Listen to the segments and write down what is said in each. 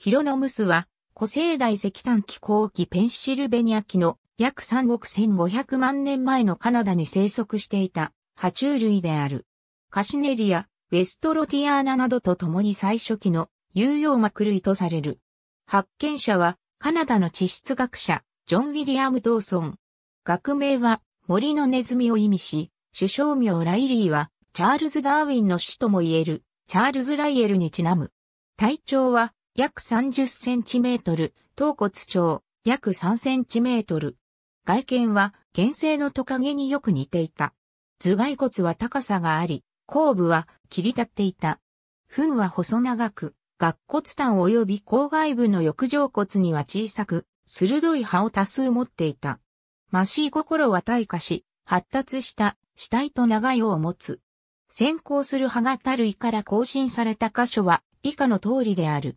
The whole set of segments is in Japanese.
ヒロノムスは、古生代石炭気候期ペンシルベニア紀の約3億1500万年前のカナダに生息していた爬虫類である。カシネリア、ウェストロティアーナなどと共に最初期の有用膜類とされる。発見者はカナダの地質学者、ジョン・ウィリアム・ドーソン。学名は森のネズミを意味し、首相名ライリーはチャールズ・ダーウィンの死とも言えるチャールズ・ライエルにちなむ。体長は約30センチメートル、頭骨長、約3センチメートル。外見は、原生のトカゲによく似ていた。頭蓋骨は高さがあり、後部は切り立っていた。糞は細長く、顎骨端及び口外部の翼状骨には小さく、鋭い歯を多数持っていた。マシー心は退化し、発達した死体と長いを持つ。先行する歯がたるいから更新された箇所は以下の通りである。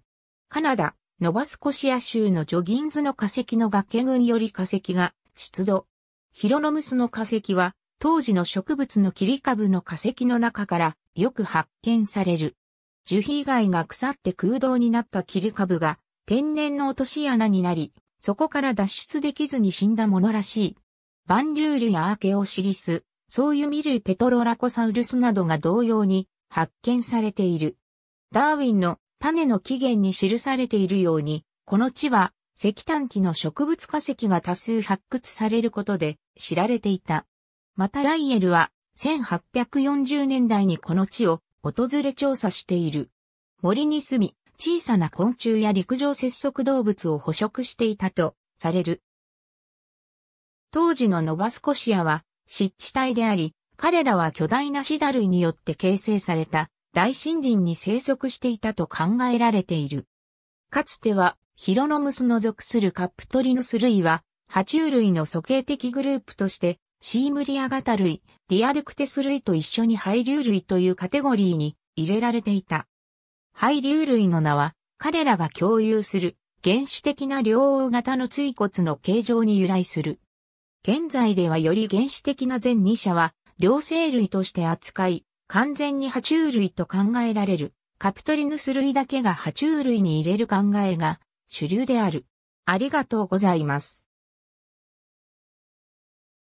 カナダ、ノバスコシア州のジョギンズの化石の崖群より化石が出土。ヒロノムスの化石は、当時の植物の切り株の化石の中からよく発見される。樹皮以外が腐って空洞になった切り株が天然の落とし穴になり、そこから脱出できずに死んだものらしい。バンルールやアーケオシリス、そういうミルペトロラコサウルスなどが同様に発見されている。ダーウィンの種の起源に記されているように、この地は石炭機の植物化石が多数発掘されることで知られていた。またライエルは1840年代にこの地を訪れ調査している。森に住み、小さな昆虫や陸上節足動物を捕食していたとされる。当時のノバスコシアは湿地帯であり、彼らは巨大なシダ類によって形成された大森林に生息していたと考えられている。かつては、ヒロノムスの属するカプトリヌス類は、爬虫類の素形的グループとして、シームリア型類、ディアルクテス類と一緒に廃流類というカテゴリーに入れられていた。廃流類の名は、彼らが共有する原始的な両王型の椎骨の形状に由来する。現在ではより原始的な全2者は、両生類として扱い、完全に爬虫類と考えられる、カプトリヌス類だけが爬虫類に入れる考えが主流である。ありがとうございます。